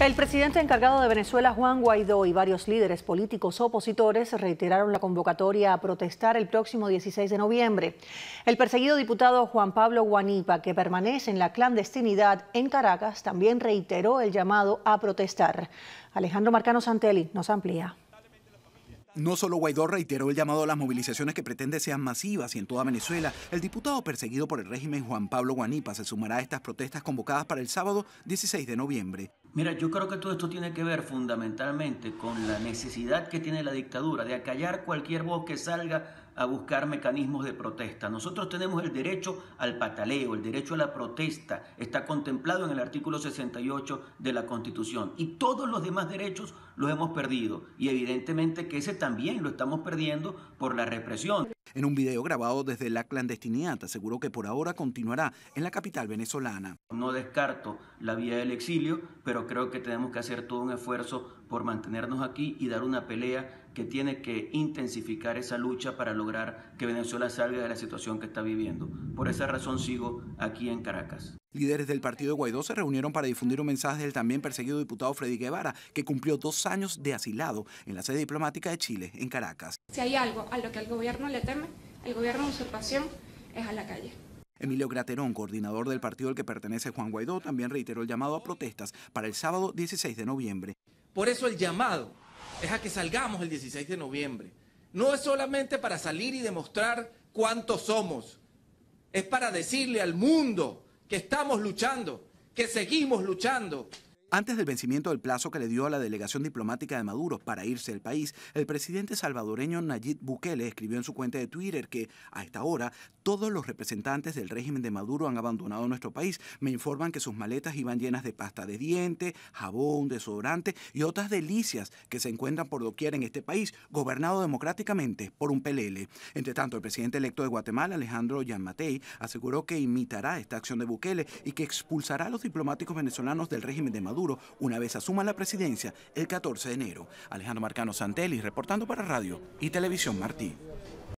El presidente encargado de Venezuela, Juan Guaidó, y varios líderes políticos opositores reiteraron la convocatoria a protestar el próximo 16 de noviembre. El perseguido diputado Juan Pablo Guanipa, que permanece en la clandestinidad en Caracas, también reiteró el llamado a protestar. Alejandro Marcano Santelli nos amplía. No solo Guaidó reiteró el llamado a las movilizaciones que pretende sean masivas y en toda Venezuela, el diputado perseguido por el régimen Juan Pablo Guanipa se sumará a estas protestas convocadas para el sábado 16 de noviembre. Mira, yo creo que todo esto tiene que ver fundamentalmente con la necesidad que tiene la dictadura de acallar cualquier voz que salga a buscar mecanismos de protesta. Nosotros tenemos el derecho al pataleo, el derecho a la protesta, está contemplado en el artículo 68 de la Constitución. Y todos los demás derechos los hemos perdido. Y evidentemente que ese también lo estamos perdiendo por la represión. En un video grabado desde la clandestinidad aseguró que por ahora continuará en la capital venezolana. No descarto la vía del exilio, pero creo que tenemos que hacer todo un esfuerzo por mantenernos aquí y dar una pelea que tiene que intensificar esa lucha para lograr que Venezuela salga de la situación que está viviendo. Por esa razón sigo aquí en Caracas. Líderes del partido Guaidó se reunieron para difundir un mensaje del también perseguido diputado Freddy Guevara, que cumplió dos años de asilado en la sede diplomática de Chile, en Caracas. Si hay algo a lo que el gobierno le teme, el gobierno de usurpación es a la calle. Emilio Graterón, coordinador del partido al que pertenece Juan Guaidó, también reiteró el llamado a protestas para el sábado 16 de noviembre. Por eso el llamado Deja que salgamos el 16 de noviembre. No es solamente para salir y demostrar cuántos somos, es para decirle al mundo que estamos luchando, que seguimos luchando, antes del vencimiento del plazo que le dio a la delegación diplomática de Maduro para irse del país, el presidente salvadoreño Nayib Bukele escribió en su cuenta de Twitter que, a esta hora, todos los representantes del régimen de Maduro han abandonado nuestro país. Me informan que sus maletas iban llenas de pasta de diente, jabón, desodorante y otras delicias que se encuentran por doquier en este país, gobernado democráticamente por un PLL. Entre tanto, el presidente electo de Guatemala, Alejandro Yanmatei, aseguró que imitará esta acción de Bukele y que expulsará a los diplomáticos venezolanos del régimen de Maduro una vez asuma la presidencia el 14 de enero. Alejandro Marcano Santelli reportando para Radio y Televisión Martí.